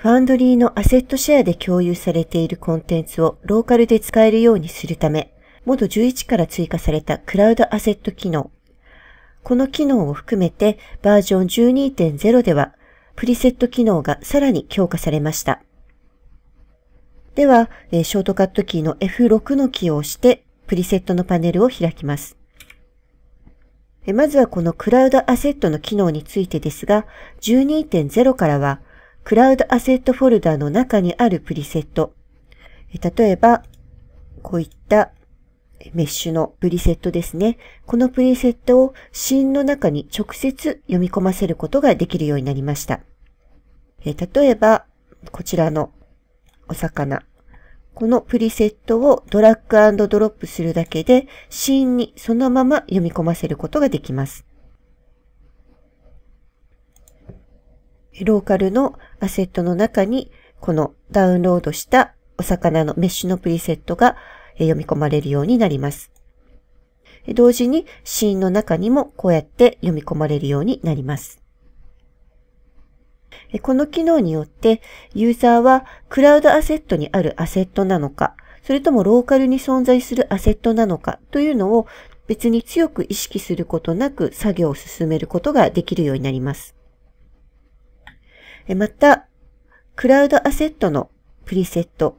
ファンドリーのアセットシェアで共有されているコンテンツをローカルで使えるようにするため、モード11から追加されたクラウドアセット機能。この機能を含めてバージョン12.0では、プリセット機能がさらに強化されました。では、ショートカットキーの F6 のキーを押して、プリセットのパネルを開きます。まずはこのクラウドアセットの機能についてですが、12.0からは、クラウドアセットフォルダの中にあるプリセット。例えば、こういったメッシュのプリセットですね。このプリセットをシーンの中に直接読み込ませることができるようになりました。例えば、こちらのお魚。このプリセットをドラッグドロップするだけで、シーンにそのまま読み込ませることができます。ローカルのアセットの中に、このダウンロードしたお魚のメッシュのプリセットが読み込まれるようになります。同時にシーンの中にもこうやって読み込まれるようになります。この機能によってユーザーはクラウドアセットにあるアセットなのか、それともローカルに存在するアセットなのかというのを別に強く意識することなく作業を進めることができるようになります。また、クラウドアセットのプリセット。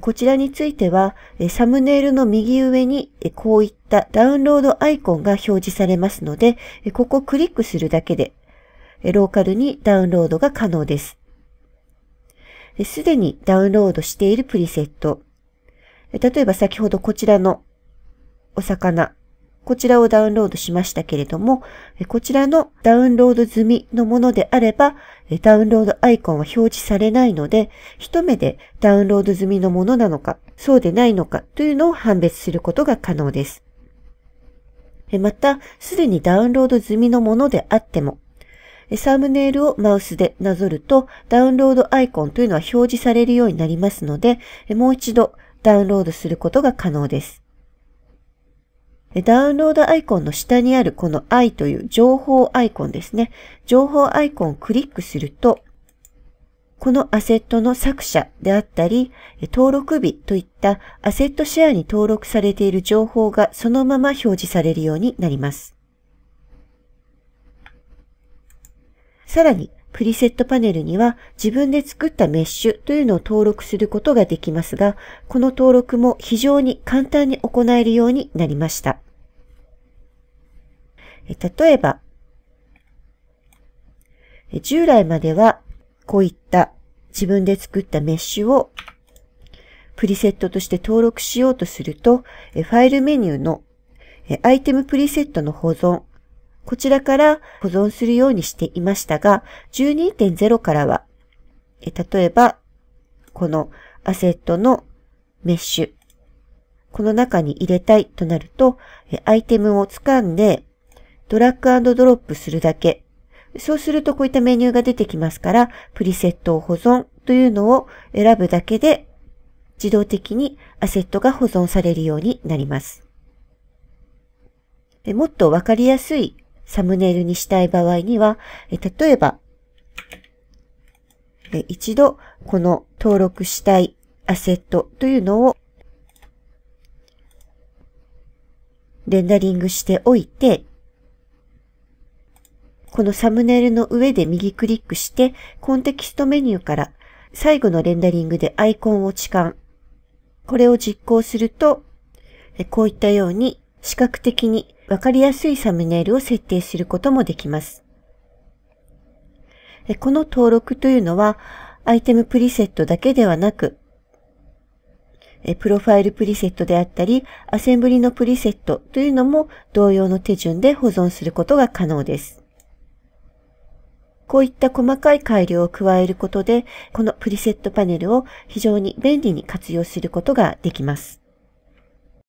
こちらについては、サムネイルの右上にこういったダウンロードアイコンが表示されますので、ここをクリックするだけで、ローカルにダウンロードが可能です。すでにダウンロードしているプリセット。例えば先ほどこちらのお魚こちらをダウンロードしましたけれども、こちらのダウンロード済みのものであれば、ダウンロードアイコンは表示されないので、一目でダウンロード済みのものなのか、そうでないのかというのを判別することが可能です。また、すでにダウンロード済みのものであっても、サムネイルをマウスでなぞると、ダウンロードアイコンというのは表示されるようになりますので、もう一度ダウンロードすることが可能です。ダウンロードアイコンの下にあるこの i という情報アイコンですね。情報アイコンをクリックすると、このアセットの作者であったり、登録日といったアセットシェアに登録されている情報がそのまま表示されるようになります。さらに、プリセットパネルには自分で作ったメッシュというのを登録することができますが、この登録も非常に簡単に行えるようになりました。例えば、従来まではこういった自分で作ったメッシュをプリセットとして登録しようとすると、ファイルメニューのアイテムプリセットの保存、こちらから保存するようにしていましたが、12.0からは、例えば、このアセットのメッシュ、この中に入れたいとなると、アイテムを掴んで、ドラッグドロップするだけ。そうするとこういったメニューが出てきますから、プリセットを保存というのを選ぶだけで、自動的にアセットが保存されるようになります。もっとわかりやすいサムネイルにしたい場合には、え例えば、え一度この登録したいアセットというのをレンダリングしておいて、このサムネイルの上で右クリックして、コンテキストメニューから最後のレンダリングでアイコンを置換。これを実行すると、こういったように視覚的にわかりやすいサムネイルを設定することもできます。この登録というのは、アイテムプリセットだけではなく、プロファイルプリセットであったり、アセンブリのプリセットというのも同様の手順で保存することが可能です。こういった細かい改良を加えることで、このプリセットパネルを非常に便利に活用することができます。